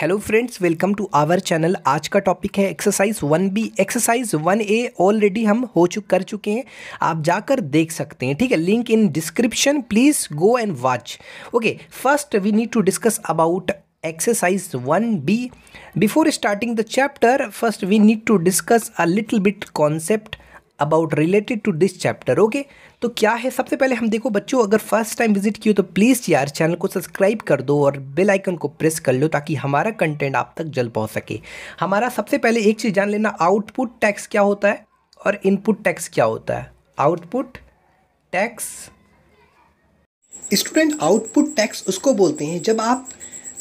hello friends welcome to our channel आज का topic है exercise one B exercise one A already हम हो चुक कर चुके हैं आप जाकर देख सकते हैं ठीक है link in description please go and watch okay first we need to discuss about exercise one B before starting the chapter first we need to discuss a little bit concept about related to this chapter okay तो क्या है सबसे पहले हम देखो बच्चों अगर first time visit किए तो प्लीज़ यार चैनल को सब्सक्राइब कर दो और बेल आइकन को प्रेस कर लो ताकि हमारा कंटेंट आप तक जल्द पहुँच सके हमारा सबसे पहले एक चीज़ जान लेना आउटपुट टैक्स क्या होता है और इनपुट टैक्स क्या होता है output tax student output tax उसको बोलते हैं जब आप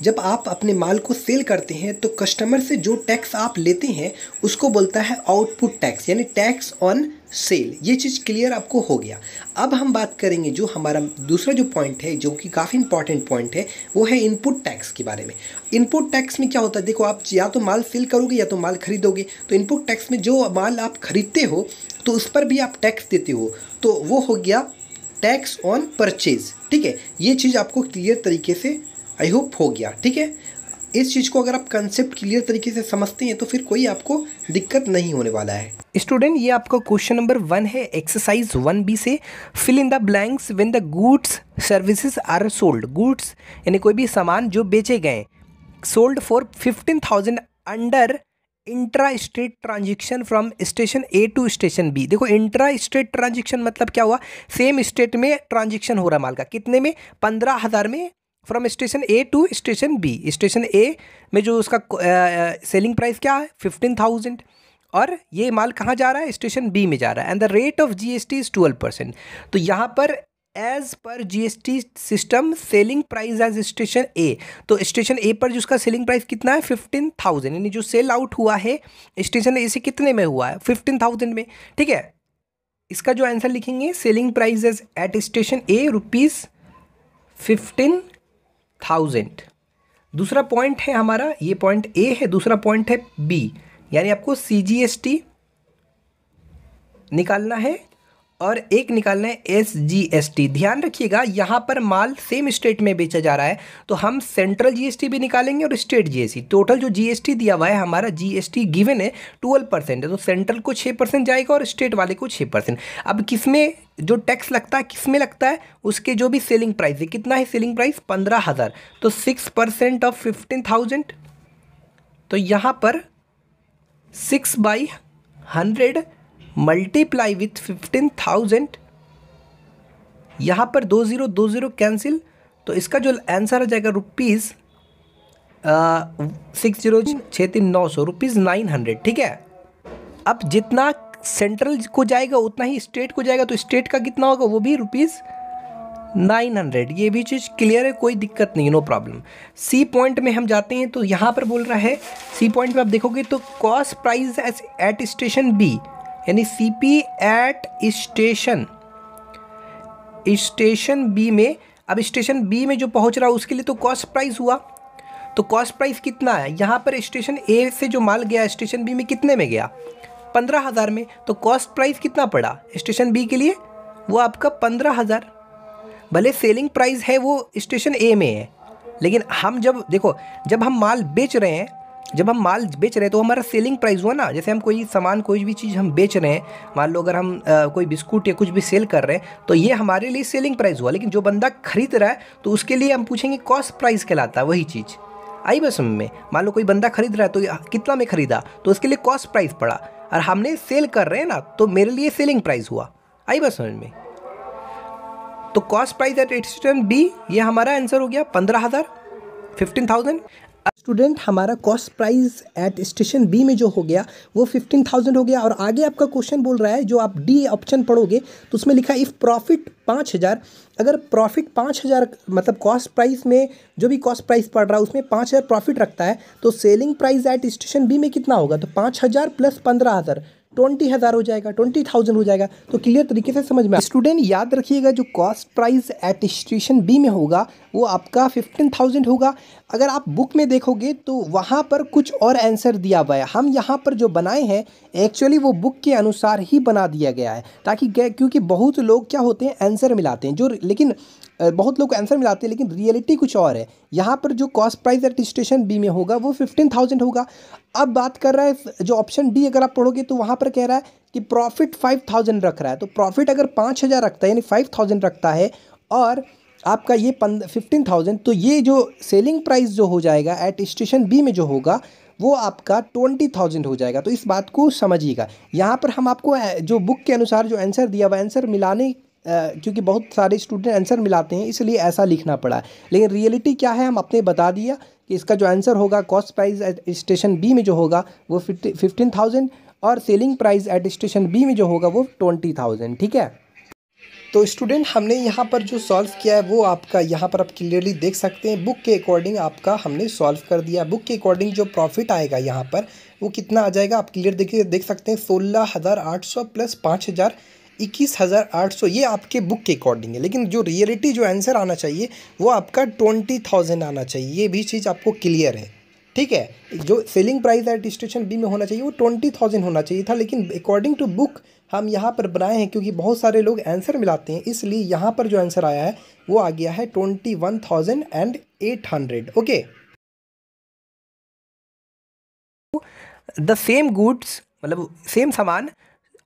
जब आप अपने माल को सेल करते हैं तो कस्टमर से जो टैक्स आप लेते हैं उसको बोलता है आउटपुट टैक्स यानी टैक्स ऑन सेल ये चीज़ क्लियर आपको हो गया अब हम बात करेंगे जो हमारा दूसरा जो पॉइंट है जो कि काफ़ी इंपॉर्टेंट पॉइंट है वो है इनपुट टैक्स के बारे में इनपुट टैक्स में क्या होता है देखो आप या तो माल सेल करोगे या तो माल खरीदोगे तो इनपुट टैक्स में जो माल आप खरीदते हो तो उस पर भी आप टैक्स देते हो तो वो हो गया टैक्स ऑन परचेज ठीक है ये चीज़ आपको क्लियर तरीके से आई होप हो गया ठीक है इस चीज़ को अगर आप कंसेप्ट क्लियर तरीके से समझते हैं तो फिर कोई आपको दिक्कत नहीं होने वाला है स्टूडेंट ये आपका क्वेश्चन नंबर वन है एक्सरसाइज वन बी से fill in the blanks when the goods services are sold goods यानी कोई भी सामान जो बेचे गए sold for fifteen thousand under intra state transaction from station A to station B देखो इंट्रा स्टेट ट्रांजेक्शन मतलब क्या हुआ सेम स्टेट में ट्रांजेक्शन हो रहा माल का कितने में पंद्रह हज़ार में from station A to station B station A में जो उसका सेलिंग प्राइस क्या है फिफ्टीन थाउजेंड और ये माल कहाँ जा रहा है स्टेशन बी में जा रहा है and the rate of G S T is twelve percent तो यहाँ पर as per G S T system selling price as station A तो स्टेशन ए पर जो उसका सेलिंग प्राइस कितना है फिफ्टीन थाउजेंड यानी जो सेल आउट हुआ है स्टेशन ए से कितने में हुआ है फिफ्टीन थाउजेंड में ठीक है इसका जो आंसर लिखेंगे selling price as at station A rupees fifteen thousand दूसरा पॉइंट है हमारा ये पॉइंट ए है दूसरा पॉइंट है बी यानी आपको सी जी एस टी निकालना है और एक निकालना है एस जी एस टी ध्यान रखिएगा यहाँ पर माल सेम स्टेट में बेचा जा रहा है तो हम सेंट्रल जीएसटी भी निकालेंगे और स्टेट जीएसटी टोटल जो जीएसटी दिया हुआ है हमारा जीएसटी गिवन है ट्वेल्व परसेंट है तो सेंट्रल को छः परसेंट जाएगा और स्टेट वाले को छः परसेंट अब किस में जो टैक्स लगता है किस में लगता है उसके जो भी सेलिंग प्राइस है कितना है सेलिंग प्राइस पंद्रह हज़ार तो six percent of fifteen thousand तो यहाँ पर six by hundred multiply with fifteen thousand यहाँ पर दो ज़ीरो दो ज़ीरो कैंसिल तो इसका जो आंसर आ जाएगा रुपीज़ सिक्स जीरो छः तीन नौ सौ रुपीज़ नाइन हंड्रेड ठीक है अब जितना सेंट्रल को जाएगा उतना ही स्टेट को जाएगा तो स्टेट का कितना होगा वो भी रुपीज़ नाइन हंड्रेड ये भी चीज़ क्लियर है कोई दिक्कत नहीं है नो प्रॉब्लम सी पॉइंट में हम जाते हैं तो यहाँ पर बोल रहा है सी पॉइंट में आप देखोगे तो cost price at station B यानी CP at station station B में अब स्टेशन बी में जो पहुंच रहा है उसके लिए तो कॉस्ट प्राइस हुआ तो कॉस्ट प्राइस कितना है यहाँ पर स्टेशन ए से जो माल गया स्टेशन बी में कितने में गया पंद्रह हज़ार में तो कॉस्ट प्राइस कितना पड़ा स्टेशन बी के लिए वो आपका पंद्रह हज़ार भले सेलिंग प्राइस है वो स्टेशन ए में है लेकिन हम जब देखो जब हम माल बेच रहे हैं जब हम माल बेच रहे हैं तो हमारा सेलिंग प्राइस हुआ ना जैसे हम कोई सामान कोई भी चीज़ हम बेच रहे हैं मान लो अगर हम आ, कोई बिस्कुट या कुछ भी सेल कर रहे हैं तो ये हमारे लिए सेलिंग प्राइस हुआ लेकिन जो बंदा खरीद रहा है तो उसके लिए हम पूछेंगे कॉस्ट प्राइस कहलाता है वही चीज़ आई बस में मान लो कोई बंदा खरीद रहा है तो कितना में खरीदा तो उसके लिए कॉस्ट प्राइस पड़ा और हमने सेल कर रहे हैं ना तो मेरे लिए सेलिंग प्राइस हुआ आई बस में तो cost price at at B ये हमारा आंसर हो गया पंद्रह हज़ार फिफ्टीन थाउजेंड स्टूडेंट हमारा cost price at station B में जो हो गया वो फिफ्टीन थाउजेंड हो गया और आगे आपका क्वेश्चन बोल रहा है जो आप डी ऑप्शन पढ़ोगे तो उसमें लिखा इफ़ प्रॉफिट पाँच हज़ार अगर प्रॉफिट पाँच हज़ार मतलब कॉस्ट प्राइस में जो भी कॉस्ट प्राइस पड़ रहा है उसमें पाँच हज़ार प्रॉफिट रखता है तो selling price at station B में कितना होगा तो पाँच हज़ार प्लस पंद्रह हज़ार ट्वेंटी हज़ार हो जाएगा ट्वेंटी थाउजेंड हो जाएगा तो क्लियर तरीके से समझ में स्टूडेंट याद रखिएगा जो cost price at station B में होगा वो आपका फिफ्टीन थाउजेंड होगा अगर आप बुक में देखोगे तो वहाँ पर कुछ और आंसर दिया हुआ है हम यहाँ पर जो बनाए हैं एक्चुअली वो बुक के अनुसार ही बना दिया गया है ताकि क्योंकि बहुत लोग क्या होते हैं आंसर मिलाते हैं जो लेकिन बहुत लोग आंसर मिलाते हैं लेकिन रियलिटी कुछ और है यहाँ पर जो कॉस्ट प्राइस रजिस्ट्रेशन बी में होगा वो फिफ्टीन थाउजेंड होगा अब बात कर रहा है जो ऑप्शन डी अगर आप पढ़ोगे तो वहाँ पर कह रहा है कि प्रॉफिट फाइव थाउजेंड रख रहा है तो प्रॉफिट अगर पाँच हज़ार रखता है यानी फाइव थाउजेंड रखता है और आपका ये पंद फिफ्टीन थाउजेंड तो ये जो सेलिंग प्राइस जो हो जाएगा एट स्टेशन बी में जो होगा वो आपका ट्वेंटी थाउजेंड हो जाएगा तो इस बात को समझिएगा यहाँ पर हम आपको जो बुक के अनुसार जो आंसर दिया हुआ आंसर मिलाने क्योंकि बहुत सारे स्टूडेंट आंसर मिलाते हैं इसलिए ऐसा लिखना पड़ा लेकिन रियलिटी क्या है हम अपने बता दिया कि इसका जो आंसर होगा cost price at station B में जो होगा वो फिफ्टी फिफ्टीन थाउजेंड और selling price at station B में जो होगा वो ट्वेंटी थाउजेंड ठीक है तो स्टूडेंट हमने यहाँ पर जो सॉल्व किया है वो आपका यहाँ पर आप क्लियरली देख सकते हैं बुक के अकॉर्डिंग आपका हमने सॉल्व कर दिया बुक के अकॉर्डिंग जो प्रॉफिट आएगा यहाँ पर वो कितना आ जाएगा आप क्लियर देखिए देख सकते हैं सोलह हज़ार आठ सौ प्लस पाँच हज़ार इक्कीस हज़ार आठ सौ ये आपके बुक के अकॉर्डिंग है लेकिन जो रियलिटी जो आंसर आना चाहिए वो आपका ट्वेंटी थाउजेंड आना चाहिए ये भी चीज़ आपको क्लियर है ठीक है जो selling price at registration B में होना चाहिए वो ट्वेंटी थाउजेंड होना चाहिए था लेकिन अकॉर्डिंग टू बुक हम यहाँ पर बनाए हैं क्योंकि बहुत सारे लोग आंसर मिलाते हैं इसलिए यहाँ पर जो आंसर आया है वो आ गया है twenty one thousand and eight hundred okay the same goods मतलब सेम सामान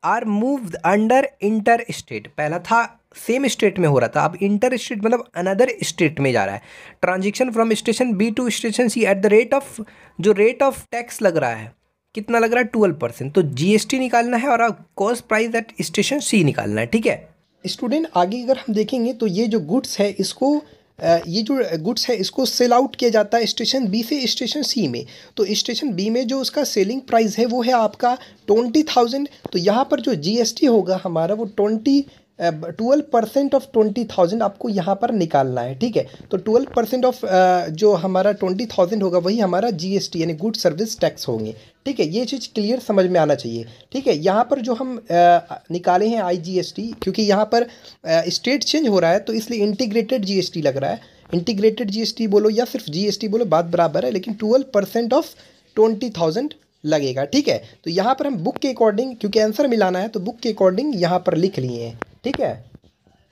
are move under inter state पहला था सेम स्टेट में हो रहा था अब इंटर स्टेट मतलब अनदर स्टेट में जा रहा है transaction from station B to station C at the rate of जो रेट ऑफ टैक्स लग रहा है कितना लग रहा है ट्वेल्व परसेंट तो जीएसटी निकालना है और cost price at station C निकालना है ठीक है स्टूडेंट आगे अगर हम देखेंगे तो ये जो गुड्स है इसको ये जो गुड्स है इसको सेल आउट किया जाता है स्टेशन बी से स्टेशन सी में तो स्टेशन बी में जो उसका सेलिंग प्राइस है वो है आपका ट्वेंटी थाउजेंड तो यहाँ पर जो जीएसटी होगा हमारा वो twenty twelve percent of twenty thousand आपको यहाँ पर निकालना है ठीक है तो ट्वेल्व परसेंट ऑफ जो हमारा ट्वेंटी थाउजेंड होगा वही हमारा जीएसटी यानी गुड सर्विस टैक्स होंगे ठीक है ये चीज़ क्लियर समझ में आना चाहिए ठीक है यहाँ पर जो हम आ, निकाले हैं आईजीएसटी क्योंकि यहाँ पर स्टेट चेंज हो रहा है तो इसलिए इंटीग्रेटेड टी लग रहा है इंटीग्रेटेड टी बोलो या सिर्फ टी बोलो बात बराबर है लेकिन twelve percent of twenty thousand लगेगा ठीक है तो यहाँ पर हम बुक के अकॉर्डिंग क्योंकि आंसर मिलाना है तो बुक के अकॉर्डिंग यहाँ पर लिख लिए हैं ठीक है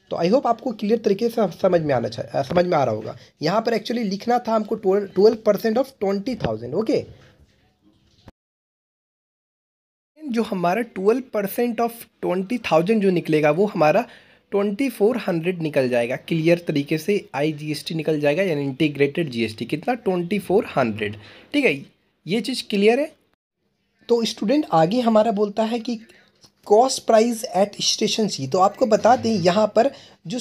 तो आई होप आपको क्लियर तरीके से समझ में आना समझ में आ रहा होगा यहाँ पर एक्चुअली लिखना था हमको twelve percent of twenty thousand okay जो हमारा twelve percent of twenty thousand जो निकलेगा वो हमारा ट्वेंटी फोर हंड्रेड निकल जाएगा क्लियर तरीके से आई जी एस टी निकल जाएगा यानी इंटीग्रेटेड जी एस टी कितना ट्वेंटी फोर हंड्रेड ठीक है ये चीज़ क्लियर है तो स्टूडेंट आगे हमारा बोलता है कि cost price at station C तो आपको बता दें यहाँ पर जो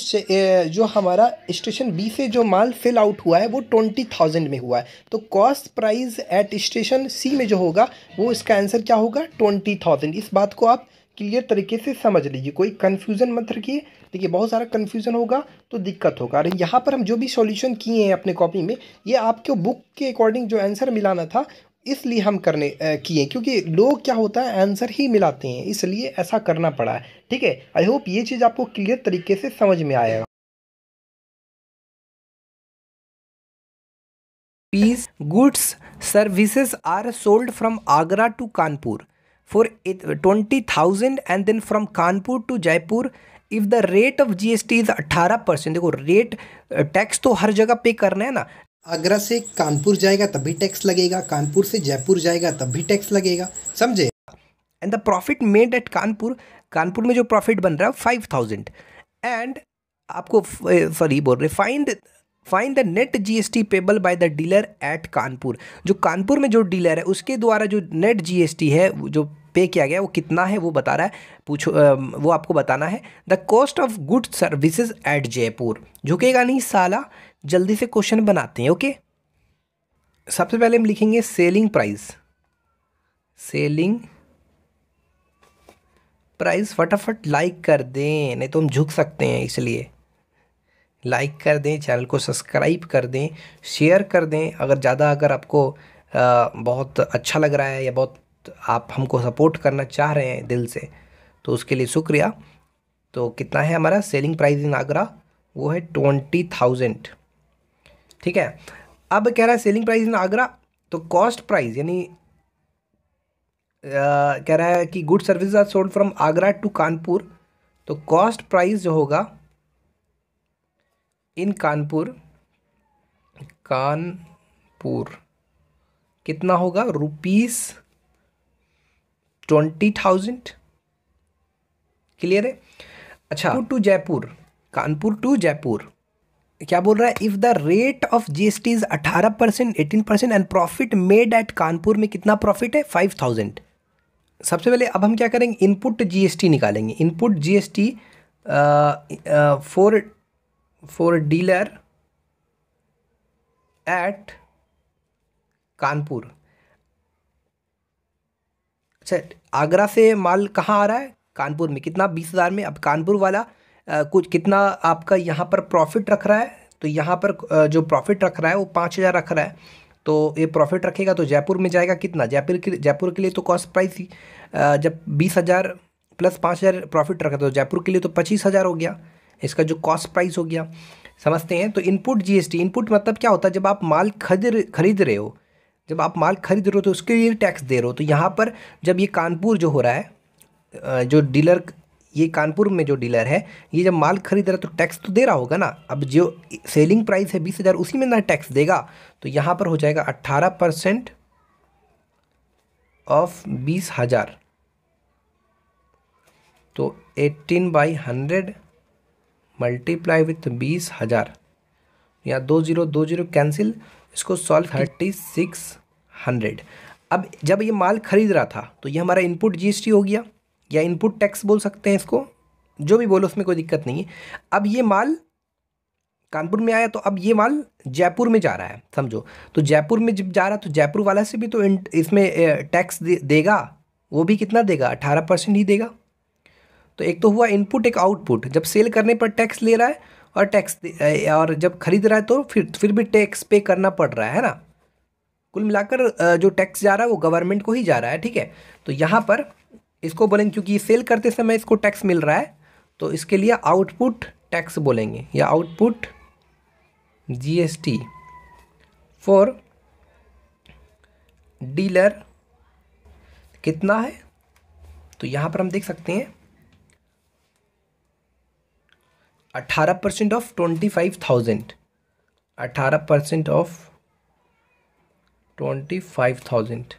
जो हमारा स्टेशन बी से जो माल फिल आउट हुआ है वो ट्वेंटी थाउजेंड में हुआ है तो cost price at station C में जो होगा वो इसका आंसर क्या होगा ट्वेंटी थाउजेंड इस बात को आप क्लियर तरीके से समझ लीजिए कोई कन्फ्यूज़न मत रखिए देखिए बहुत सारा कन्फ्यूज़न होगा तो दिक्कत होगा अरे यहाँ पर हम जो भी सॉल्यूशन किए हैं अपने कॉपी में ये आपके बुक के अकॉर्डिंग जो आंसर मिलाना था इसलिए हम करने किए क्योंकि लोग क्या होता है आंसर ही मिलाते हैं इसलिए ऐसा करना पड़ा है ठीक है आई होप ये चीज़ आपको क्लियर तरीके से समझ में आएगा piece goods services are sold from Agra to Kanpur for twenty thousand and then from Kanpur to Jaipur if the rate of G S T is अट्ठारह परसेंट देखो रेट टैक्स तो हर जगह पे करना है ना आगरा से कानपुर जाएगा तब भी टैक्स लगेगा कानपुर से जयपुर जाएगा तब भी टैक्स लगेगा समझे and the profit made at Kanpur Kanpur में जो प्रॉफिट बन रहा है फाइव थाउजेंड एंड आपको सॉरी बोल रहे find fine the net GST payable by the dealer at Kanpur जो कानपुर में जो डीलर है उसके द्वारा जो नेट जीएसटी है जो पे किया गया वो कितना है वो बता रहा है पूछो वो आपको बताना है the cost of good services at Jaipur झुकेगा नहीं साला जल्दी से क्वेश्चन बनाते हैं ओके सबसे पहले हम लिखेंगे सेलिंग प्राइस सेलिंग प्राइस फटाफट लाइक कर दें नहीं तो हम झुक सकते हैं इसलिए लाइक कर दें चैनल को सब्सक्राइब कर दें शेयर कर दें अगर ज़्यादा अगर आपको आ, बहुत अच्छा लग रहा है या बहुत आप हमको सपोर्ट करना चाह रहे हैं दिल से तो उसके लिए शुक्रिया तो कितना है हमारा सेलिंग प्राइस इन आगरा वो है ट्वेंटी थाउजेंड ठीक है अब कह रहा है सेलिंग प्राइस इन आगरा तो कॉस्ट प्राइस यानी कह रहा है कि good service are sold from Agra to Kanpur तो कॉस्ट प्राइस जो होगा इन कानपुर कानपुर कितना होगा रुपीस ट्वेंटी थाउजेंड क्लियर है अच्छा टू जयपुर कानपुर टू जयपुर क्या बोल रहा है if the rate of G S T is अठारह percent eighteen percent and profit made at Kanpur में कितना प्रॉफिट है फाइव थाउजेंड सबसे पहले अब हम क्या करेंगे इनपुट जी एस टी निकालेंगे input G S T for for dealer at Kanpur अच्छा आगरा से माल कहाँ आ रहा है कानपुर में कितना बीस हज़ार में अब कानपुर वाला आ, कुछ कितना आपका यहाँ पर प्रॉफिट रख रहा है तो यहाँ पर जो प्रॉफिट रख रहा है वो पाँच हज़ार रख रहा है तो ये प्रॉफिट रखेगा तो जयपुर में जाएगा कितना जयपुर के जयपुर के लिए तो कॉस्ट प्राइस ही जब बीस हज़ार प्लस पाँच हज़ार प्रॉफिट रखा तो जयपुर के लिए तो पच्चीस हज़ार हो गया इसका जो कॉस्ट प्राइस हो गया समझते हैं तो इनपुट जीएसटी इनपुट मतलब क्या होता है जब आप माल खरीद खरीद रहे हो जब आप माल खरीद रहे हो तो उसके लिए टैक्स दे रहे हो तो यहाँ पर जब ये कानपुर जो हो रहा है जो डीलर ये कानपुर में जो डीलर है ये जब माल खरीद रहा है तो टैक्स तो दे रहा होगा ना अब जो सेलिंग प्राइस है बीस हज़ार उसी में ना टैक्स देगा तो यहाँ पर हो जाएगा अट्ठारह परसेंट ऑफ बीस हज़ार तो eighteen by hundred multiply with बीस हज़ार या दो जीरो दो जीरो कैंसिल इसको सॉल्व थर्टी सिक्स हंड्रेड अब जब ये माल खरीद रहा था तो ये हमारा इनपुट जीएसटी हो गया या इनपुट टैक्स बोल सकते हैं इसको जो भी बोलो उसमें कोई दिक्कत नहीं है अब ये माल कानपुर में आया तो अब ये माल जयपुर में जा रहा है समझो तो जयपुर में जब जा रहा तो जयपुर वाला से भी तो इसमें टैक्स दे, देगा वो भी कितना देगा अठारह परसेंट ही देगा तो एक तो हुआ इनपुट एक आउटपुट जब सेल करने पर टैक्स ले रहा है और टैक्स और जब खरीद रहा है तो फिर फिर भी टैक्स पे करना पड़ रहा है ना कुल मिलाकर जो टैक्स जा रहा है वो गवर्नमेंट को ही जा रहा है ठीक है तो यहाँ पर इसको बोलेंगे क्योंकि सेल करते समय इसको टैक्स मिल रहा है तो इसके लिए आउटपुट टैक्स बोलेंगे या आउटपुट जीएसटी फॉर डीलर कितना है तो यहाँ पर हम देख सकते हैं अट्ठारह percent of twenty five thousand अट्ठारह percent of twenty five thousand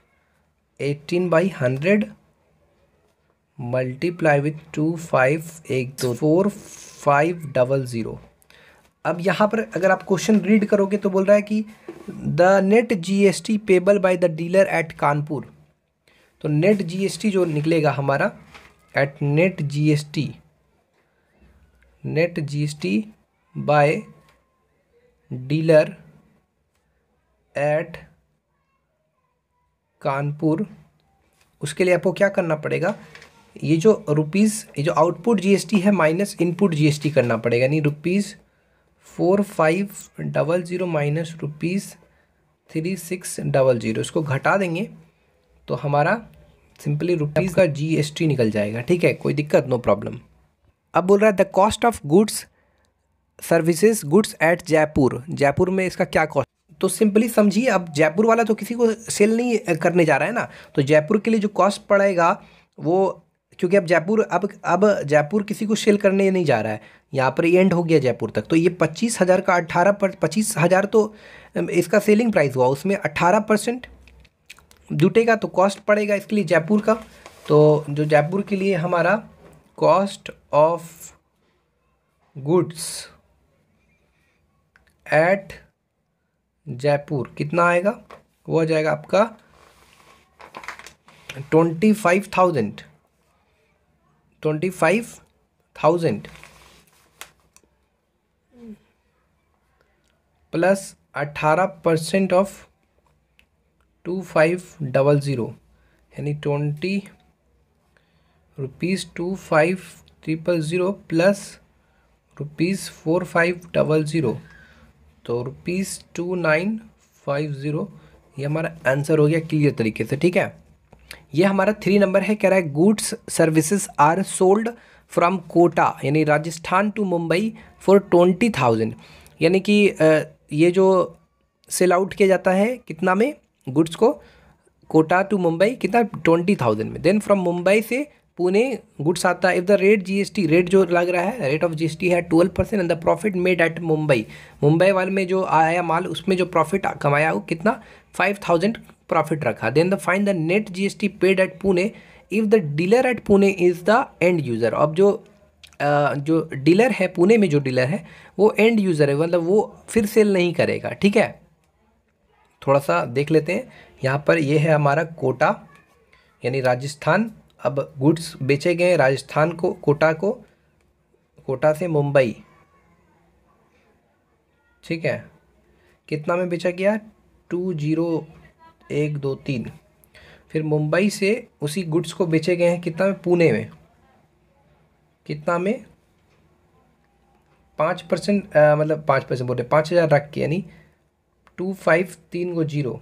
eighteen by hundred multiply with two five एक दो फोर फाइव डबल ज़ीरो अब यहाँ पर अगर आप क्वेश्चन रीड करोगे तो बोल रहा है कि the net G S T payable by the dealer at Kanpur तो नेट जी एस टी जो निकलेगा हमारा at net G S T net GST by dealer at Kanpur उसके लिए आपको क्या करना पड़ेगा ये जो रुपीज़ ये जो आउटपुट जीएसटी है माइनस इनपुट जीएसटी करना पड़ेगा यानी rupees four five double zero minus rupees three six double zero इसको घटा देंगे तो हमारा सिंपली रुपीज़ का जीएसटी निकल जाएगा ठीक है कोई दिक्कत नो प्रॉब्लम अब बोल रहा है the cost of goods services goods at Jaipur Jaipur में इसका क्या कॉस्ट तो सिंपली समझिए अब जयपुर वाला तो किसी को सेल नहीं करने जा रहा है ना तो जयपुर के लिए जो कॉस्ट पड़ेगा वो क्योंकि अब जयपुर अब अब जयपुर किसी को सेल करने नहीं जा रहा है यहाँ पर एंड हो गया जयपुर तक तो ये पच्चीस हज़ार का अट्ठारह पर पच्चीस हज़ार तो इसका सेलिंग प्राइस हुआ उसमें अट्ठारह परसेंट जुटेगा तो कॉस्ट पड़ेगा इसके लिए जयपुर का तो जो जयपुर के लिए हमारा cost of goods at Jaipur कितना आएगा वो आ जाएगा आपका twenty five thousand twenty five thousand plus अट्ठारह percent of two five double zero यानी twenty rupees two five triple zero plus rupees four five double zero तो rupees two nine five zero ये हमारा आंसर हो गया clear तरीके से ठीक है ये हमारा थ्री नंबर है कह रहा है goods services are sold from Kota यानी Rajasthan to Mumbai for twenty thousand यानी कि ये जो सेल आउट किया जाता है कितना में गुड्स को कोटा टू मुंबई कितना ट्वेंटी थाउजेंड में देन फ्रॉम मुंबई से पुणे गुड्स आता if the rate GST rate जो लग रहा है रेट ऑफ जीएसटी है twelve percent and the profit made at Mumbai Mumbai वाले में जो आया माल उसमें जो प्रॉफिट कमाया वो कितना फाइव थाउजेंड प्रॉफिट रखा then the fine the net GST paid at Pune if the dealer at Pune is the end user अब जो जो डीलर है पुणे में जो डीलर है वो एंड यूज़र है मतलब वो फिर सेल नहीं करेगा ठीक है थोड़ा सा देख लेते हैं यहाँ पर ये है हमारा कोटा यानी राजस्थान अब गुड्स बेचे गए राजस्थान को कोटा को कोटा से मुंबई ठीक है कितना में बेचा गया टू जीरो एक दो तीन फिर मुंबई से उसी गुड्स को बेचे गए हैं कितना में पुणे में कितना में पाँच परसेंट मतलब पाँच परसेंट बोल रहे पाँच हज़ार रख के यानी टू फाइव तीन को जीरो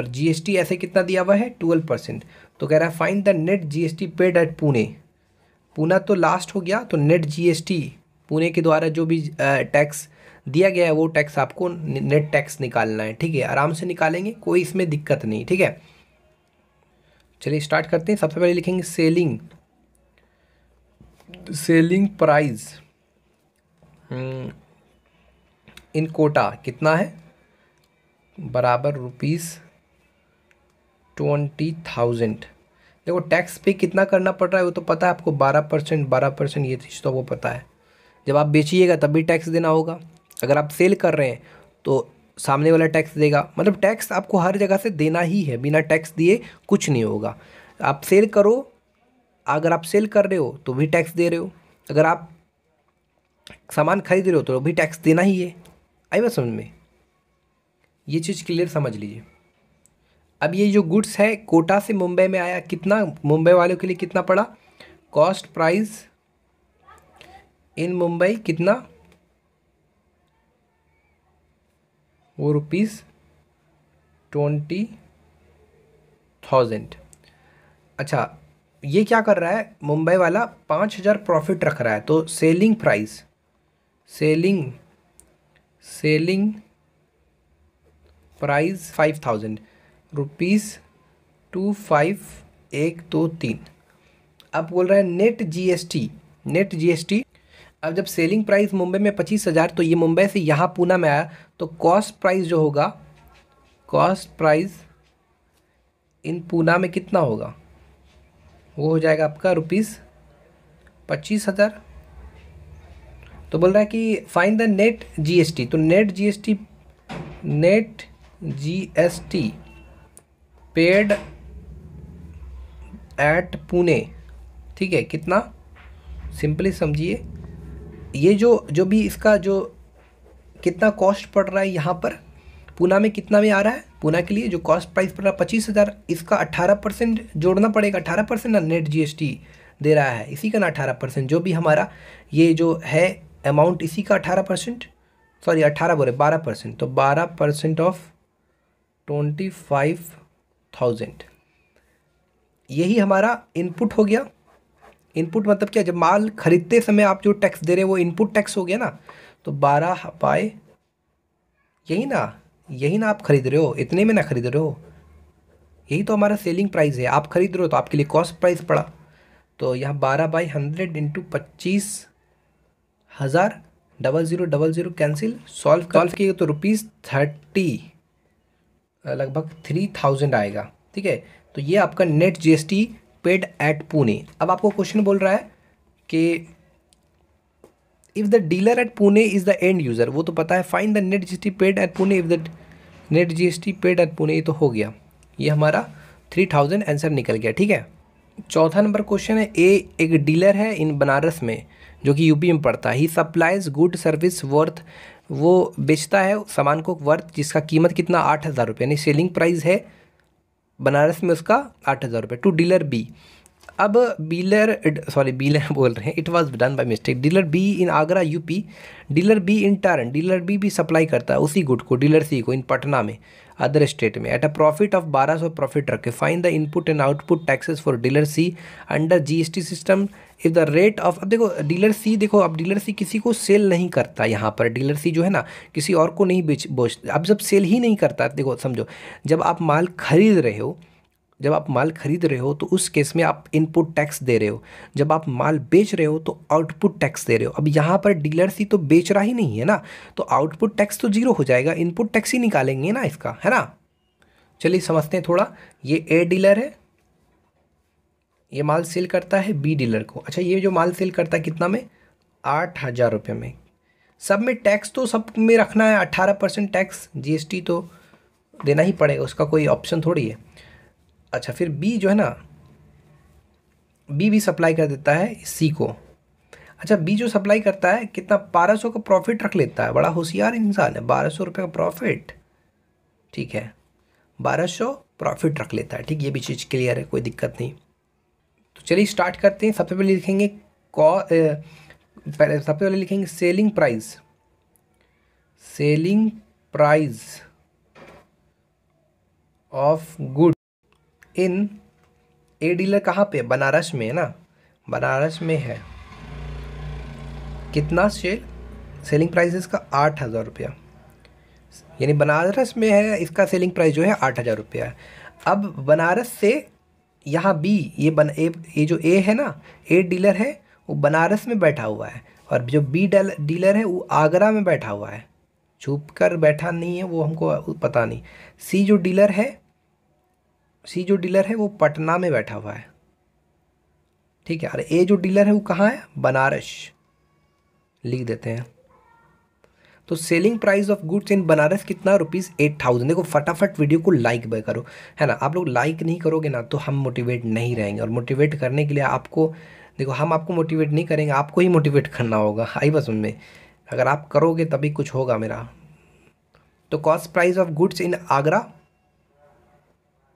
और जीएसटी ऐसे कितना दिया हुआ है ट्वेल्व परसेंट तो कह रहा है find the net GST paid at Pune Pune तो लास्ट हो गया तो नेट जीएसटी पुणे के द्वारा जो भी टैक्स दिया गया है वो टैक्स आपको नेट टैक्स निकालना है ठीक है आराम से निकालेंगे कोई इसमें दिक्कत नहीं ठीक है चलिए स्टार्ट करते हैं सबसे पहले लिखेंगे selling selling price in Kota कितना है बराबर रुपीज़ ट्वेंटी थाउजेंड देखो टैक्स पे कितना करना पड़ रहा है वो तो पता है आपको बारह परसेंट बारह परसेंट ये चीज़ तो आपको पता है जब आप बेचिएगा तब भी टैक्स देना होगा अगर आप सेल कर रहे हैं तो सामने वाला टैक्स देगा मतलब टैक्स आपको हर जगह से देना ही है बिना टैक्स दिए कुछ नहीं होगा आप सेल करो अगर आप सेल कर रहे हो तो भी टैक्स दे रहे हो अगर आप सामान खरीद रहे हो तो भी टैक्स देना ही है आई बात समझ में ये चीज़ क्लियर समझ लीजिए अब ये जो गुड्स है कोटा से मुंबई में आया कितना मुंबई वालों के लिए कितना पड़ा कॉस्ट प्राइस इन मुंबई कितना वो रुपीज़ ट्वेंटी थाउजेंड अच्छा ये क्या कर रहा है मुंबई वाला पाँच हज़ार प्रॉफिट रख रहा है तो selling price selling selling price five thousand rupees two five एक दो तीन अब बोल रहा है नेट जीएसटी नेट जीएसटी अब जब सेलिंग प्राइस मुंबई में पच्चीस हज़ार तो ये मुंबई से यहाँ पूना में आया तो कॉस्ट प्राइस जो होगा कॉस्ट प्राइस इन पूना में कितना होगा वो हो जाएगा आपका रुपीज़ पच्चीस हज़ार तो बोल रहा है कि फाइन द नेट जीएसटी तो net GST net GST paid at Pune ठीक है कितना सिंपली समझिए ये जो जो भी इसका जो कितना कॉस्ट पड़ रहा है यहाँ पर पूना में कितना में आ रहा है पूना के लिए जो कॉस्ट प्राइस पड़ रहा है पच्चीस हज़ार इसका अट्ठारह परसेंट जोड़ना पड़ेगा अट्ठारह परसेंट ना नेट जीएसटी दे रहा है इसी का ना अठारह परसेंट जो भी हमारा ये जो है अमाउंट इसी का अठारह परसेंट सॉरी अट्ठारह बोले बारह परसेंट तो बारह percent of twenty five thousand यही हमारा इनपुट हो गया इनपुट मतलब क्या जब माल खरीदते समय आप जो टैक्स दे रहे हैं वो इनपुट टैक्स हो गया ना तो बारह बाय यही ना यही ना आप खरीद रहे हो इतने में ना खरीद रहे हो यही तो हमारा सेलिंग प्राइस है आप खरीद रहे हो तो आपके लिए कॉस्ट प्राइस पड़ा तो यहाँ बारह बाई हंड्रेड इंटू पच्चीस हज़ार double zero double zero cancel solve solve किए तो रुपीज़ थर्टी लगभग थ्री थाउजेंड आएगा ठीक है तो ये आपका net GST paid at Pune अब आपको क्वेश्चन बोल रहा है कि if the dealer at Pune is the end user वो तो पता है fine the net GST paid at Pune if the net GST paid at Pune ये तो हो गया ये हमारा थ्री थाउजेंड आंसर निकल गया ठीक है चौथा नंबर क्वेश्चन है ए एक डीलर है इन बनारस में जो कि यूपी में पड़ता है ही सप्लाइज गुड सर्विस वर्थ वो बेचता है सामान को वर्थ जिसका कीमत कितना आठ हज़ार रुपये यानी सेलिंग प्राइस है बनारस में उसका आठ हज़ार रुपये टू डीलर बी अब बीलर सॉरी बीलर बोल रहे हैं it was done by mistake dealer B in Agra UP dealer B in turn dealer B भी सप्लाई करता है उसी गुड को डीलर सी को इन पटना में अदर स्टेट में at a profit of 1200 profit रखे fine the input and output taxes for dealer C under GST system if the rate of अब देखो डीलर सी देखो अब डीलर सी किसी को सेल नहीं करता यहाँ पर डीलर सी जो है ना किसी और को नहीं बेच बोच अब जब सेल ही नहीं करता देखो समझो जब आप माल खरीद रहे हो जब आप माल खरीद रहे हो तो उस केस में आप इनपुट टैक्स दे रहे हो जब आप माल बेच रहे हो तो आउटपुट टैक्स दे रहे हो अब यहाँ पर डीलर सी तो बेच रहा ही नहीं है ना तो आउटपुट टैक्स तो जीरो हो जाएगा इनपुट टैक्स ही निकालेंगे ना इसका है ना चलिए समझते हैं थोड़ा ये ए डीलर है ये माल सेल करता है बी डीलर को अच्छा ये जो माल सेल करता है कितना में आठ हज़ार रुपये में सब में टैक्स तो सब में रखना है अट्ठारह परसेंट टैक्स जीएसटी तो देना ही पड़ेगा उसका कोई ऑप्शन थोड़ी है अच्छा फिर बी जो है ना बी भी सप्लाई कर देता है सी को अच्छा बी जो सप्लाई करता है कितना बारह सौ का प्रॉफिट रख लेता है बड़ा होशियार इंसान है बारह सौ रुपये का प्रॉफिट ठीक है बारह सौ प्रॉफिट रख लेता है ठीक ये भी चीज़ क्लियर है कोई दिक्कत नहीं तो चलिए स्टार्ट करते हैं सबसे पहले लिखेंगे पहले सबसे पहले लिखेंगे selling price selling price of good in a dealer कहाँ पे बनारस में है ना बनारस में है कितना सेल सेलिंग प्राइस इसका आठ हज़ार रुपया यानी बनारस में है इसका सेलिंग प्राइस जो है आठ हज़ार रुपया है अब बनारस से यहाँ बी ये बन ए ये जो ए है ना ए डीलर है वो बनारस में बैठा हुआ है और जो बी डीलर है वो आगरा में बैठा हुआ है छुप कर बैठा नहीं है वो हमको पता नहीं सी जो डीलर है सी जो डीलर है वो पटना में बैठा हुआ है ठीक है अरे ए जो डीलर है वो कहाँ है बनारस लिख देते हैं तो selling price of goods in Banaras कितना रुपीज़ एट थाउजेंड देखो फटाफट वीडियो को लाइक बाय करो है ना आप लोग लाइक नहीं करोगे ना तो हम मोटिवेट नहीं रहेंगे और मोटिवेट करने के लिए आपको देखो हम आपको मोटिवेट नहीं करेंगे आपको ही मोटिवेट करना होगा आई बस उनमें अगर आप करोगे तभी कुछ होगा मेरा तो cost price of goods in Agra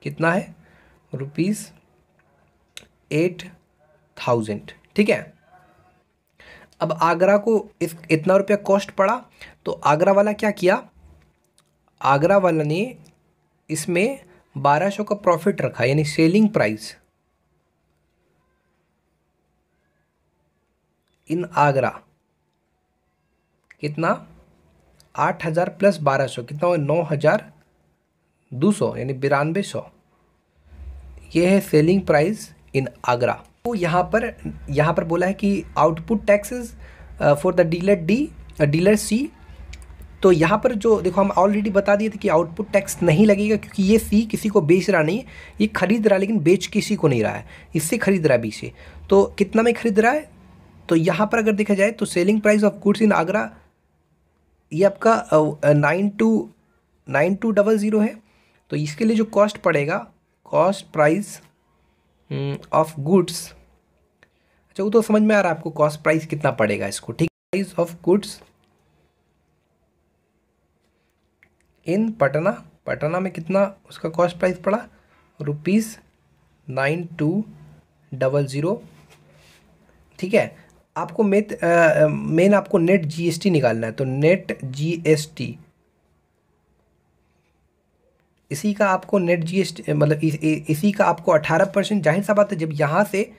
कितना है रुपीज़ एट थाउजेंड ठीक है अब आगरा को इस इतना रुपया कॉस्ट पड़ा तो आगरा वाला क्या किया आगरा वाला ने इसमें बारह सौ का प्रॉफिट रखा यानी सेलिंग प्राइस इन आगरा कितना आठ हज़ार प्लस बारह सौ कितना हुआ नौ हज़ार दो सौ यानी बिरानवे सौ यह है सेलिंग प्राइस इन आगरा तो यहाँ पर यहाँ पर बोला है कि output taxes for the dealer D dealer C तो यहाँ पर जो देखो हम ऑलरेडी बता दिए थे कि आउटपुट टैक्स नहीं लगेगा क्योंकि ये सी किसी को बेच रहा नहीं है ये खरीद रहा लेकिन बेच किसी को नहीं रहा है इससे खरीद रहा है बी से तो कितना में खरीद रहा है तो यहाँ पर अगर देखा जाए तो selling price of goods in Agra ये आपका nine two nine two double zero है तो इसके लिए जो कॉस्ट पड़ेगा cost price of hmm, goods अच्छा वो तो समझ में आ रहा है आपको कॉस्ट प्राइस कितना पड़ेगा इसको ठीक price of goods in Patna Patna में कितना उसका कॉस्ट प्राइस पड़ा rupees nine two double zero ठीक है आपको मेन आपको नेट जीएसटी निकालना है तो नेट जीएसटी इसी का आपको नेट जी मतलब इस, इसी का आपको अठारह परसेंट जाहिर सा बात है जब यहाँ से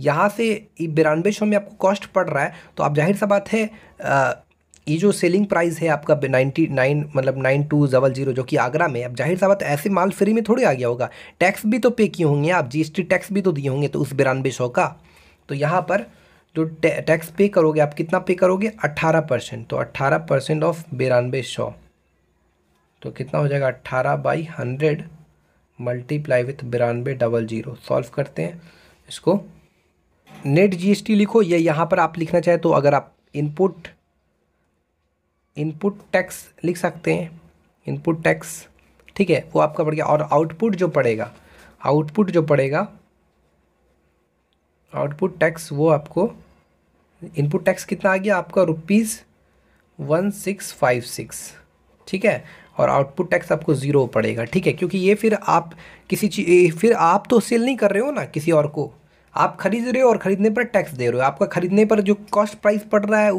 यहाँ से बिरानवे सौ में आपको कॉस्ट पड़ रहा है तो आप जाहिर सा बात है ये जो सेलिंग प्राइस है आपका नाइन्टी नाइन मतलब नाइन टू डबल जीरो जो कि आगरा में अब जाहिर सा बात ऐसे माल फ्री में थोड़ी आ गया होगा टैक्स भी तो पे किए होंगे आप जीएसटी टैक्स भी तो दिए होंगे तो उस बिरानवे सौ का तो यहाँ पर जो टैक्स पे करोगे आप कितना पे करोगे अट्ठारह परसेंट तो अट्ठारह परसेंट ऑफ बिरानवे सौ तो कितना हो जाएगा अट्ठारह बाई हंड्रेड मल्टीप्लाई विथ बिरानवे डबल जीरो सॉल्व करते हैं इसको नेट जीएसटी लिखो ये यहाँ पर आप लिखना चाहें तो अगर आप इनपुट इनपुट टैक्स लिख सकते हैं इनपुट टैक्स ठीक है वो आपका पड़ गया और आउटपुट जो पड़ेगा आउटपुट जो पड़ेगा आउटपुट टैक्स वो आपको इनपुट टैक्स कितना आ गया आपका rupees one six five six ठीक है और आउटपुट टैक्स आपको ज़ीरो पड़ेगा ठीक है क्योंकि ये फिर आप किसी चीज फिर आप तो सेल नहीं कर रहे हो ना किसी और को आप खरीद रहे हो और ख़रीदने पर टैक्स दे रहे हो आपका खरीदने पर जो कॉस्ट प्राइस पड़ रहा है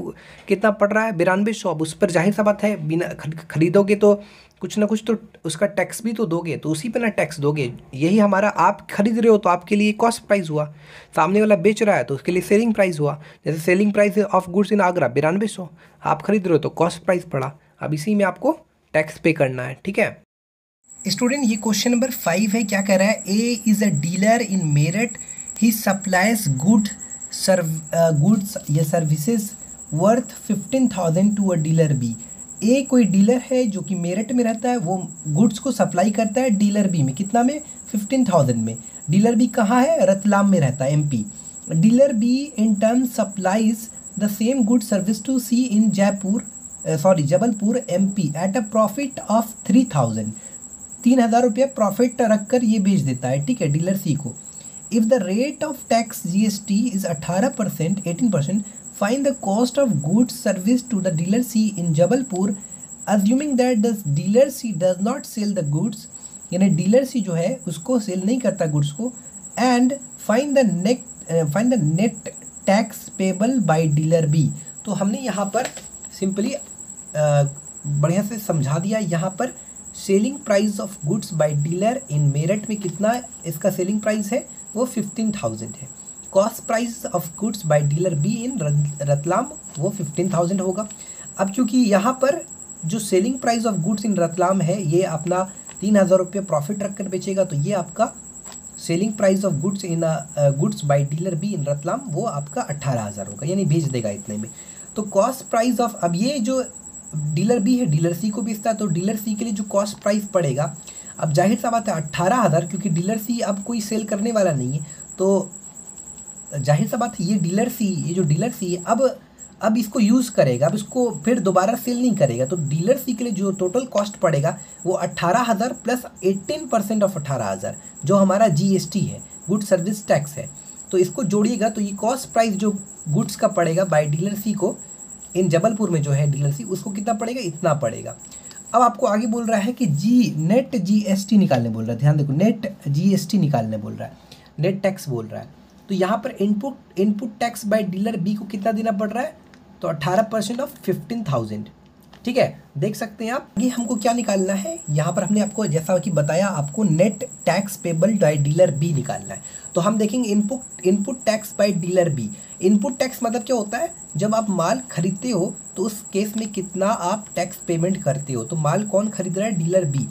कितना पड़ रहा है बिरानवे सौ अब उस पर जाहिर सा बात है बिना खरीदोगे तो कुछ ना कुछ तो उसका टैक्स भी तो दोगे तो उसी पे ना टैक्स दोगे यही हमारा आप खरीद रहे हो तो आपके लिए कॉस्ट प्राइस हुआ सामने वाला बेच रहा है तो उसके लिए सेलिंग प्राइस हुआ जैसे selling price of goods in Agra बिरानवे सौ आप खरीद रहे हो तो कॉस्ट प्राइस पड़ा अब इसी में आपको टैक्स पे करना है ठीक है स्टूडेंट ये क्वेश्चन नंबर फाइव है क्या कह रहा है A is a dealer in Meerut he supplies good serve goods या services worth fifteen thousand to a dealer B A कोई डीलर है जो कि मेरठ में रहता है वो गुड्स को सप्लाई करता है डीलर बी में कितना में फिफ्टीन थाउजेंड में डीलर बी कहाँ है रतलाम में रहता है MP dealer B in term supplies the same good service to C in Jaipur sorry uh, Jabalpur M P at a profit of three thousand तीन हज़ार रुपये प्रॉफिट रख कर ये बेच देता है ठीक है डीलर सी को if the rate of tax G S T is अठारह percent eighteen percent fine the cost of goods service to the dealer C in Jabalpur assuming that the dealer C does not sell the goods यानी dealer C जो है उसको sell नहीं करता goods को and fine the net fine the net tax payable by dealer B तो हमने यहाँ पर सिंपली बढ़िया से समझा दिया यहाँ पर selling price of goods by dealer in Meerut में कितना इसका सेलिंग प्राइस है वो फिफ्टीन थाउजेंड है cost price of goods by dealer B in Ratlam वो फिफ्टीन थाउजेंड होगा अब क्योंकि यहाँ पर जो selling price of goods in Ratlam है ये अपना तीन हज़ार रुपये प्रॉफिट रख कर बेचेगा तो ये आपका selling price of goods in goods by dealer B in Ratlam वो आपका अट्ठारह हज़ार होगा यानी भेज देगा इतने में तो कॉस्ट प्राइस ऑफ अब ये जो डीलर बी है डीलर सी को बेचता है तो डीलर सी के लिए जो कॉस्ट प्राइस पड़ेगा अब जाहिर सा बात है अट्ठारह हज़ार क्योंकि डीलर सी अब कोई सेल करने वाला नहीं है तो जाहिर सा बात है ये डीलर सी ये जो डीलर सी है अब अब इसको यूज़ करेगा अब इसको फिर दोबारा सेल नहीं करेगा तो डीलर सी के लिए जो टोटल कॉस्ट पड़ेगा वो अट्ठारह हज़ार प्लस एट्टीन परसेंट ऑफ अट्ठारह हज़ार जो हमारा जीएसटी है गुड सर्विस टैक्स है तो इसको जोड़िएगा तो ये कॉस्ट प्राइस जो गुड्स का पड़ेगा बाय डीलर सी को इन जबलपुर में जो है डीएलसी उसको कितना पड़ेगा इतना पड़ेगा अब आपको आगे बोल रहा है कि जी नेट जीएसटी निकालने बोल रहा है ध्यान देखो नेट जीएसटी निकालने बोल रहा है नेट टैक्स बोल रहा है तो यहाँ पर input input tax by dealer B को कितना देना पड़ रहा है तो अट्ठारह परसेंट ऑफ फिफ्टीन थाउजेंड ठीक है देख सकते हैं आप ये हमको क्या निकालना है यहाँ पर हमने आपको जैसा कि बताया आपको net tax payable by dealer B निकालना है तो हम देखेंगे input input tax by dealer B input tax मतलब क्या होता है जब आप माल खरीदते हो तो उस केस में कितना आप टैक्स पेमेंट करते हो तो माल कौन खरीद रहा है डीलर बी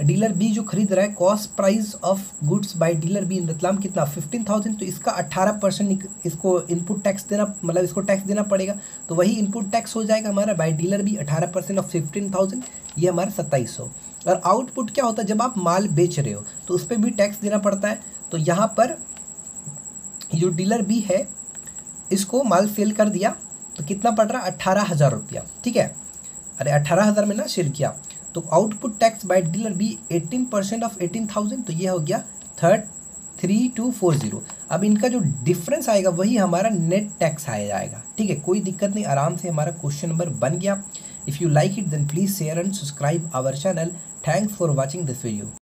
डीलर बी जो खरीद रहा है cost price of goods by dealer B in Ratlam कितना फिफ्टीन थाउजेंड तो इसका अट्ठारह परसेंट इसको इनपुट टैक्स देना मतलब इसको टैक्स देना पड़ेगा तो वही इनपुट टैक्स हो जाएगा हमारा बाय डीलर बी अठारह परसेंट ऑफ फिफ्टीन थाउजेंड ये हमारा सत्ताईस सौ और आउटपुट क्या होता है जब आप माल बेच रहे हो तो उस पर भी टैक्स देना पड़ता है तो यहाँ पर जो डीलर बी है इसको माल सेल कर दिया तो कितना पड़ रहा है अट्ठारह हज़ार रुपया ठीक है अरे अट्ठारह हज़ार में ना शेयर किया तो output tax by dealer B 18 percent of eighteen thousand तो ये हो गया third three two four zero अब इनका जो डिफरेंस आएगा वही हमारा नेट टैक्स आया जाएगा ठीक है कोई दिक्कत नहीं आराम से हमारा क्वेश्चन नंबर बन गया if you like it then please share and subscribe our channel thanks for watching this video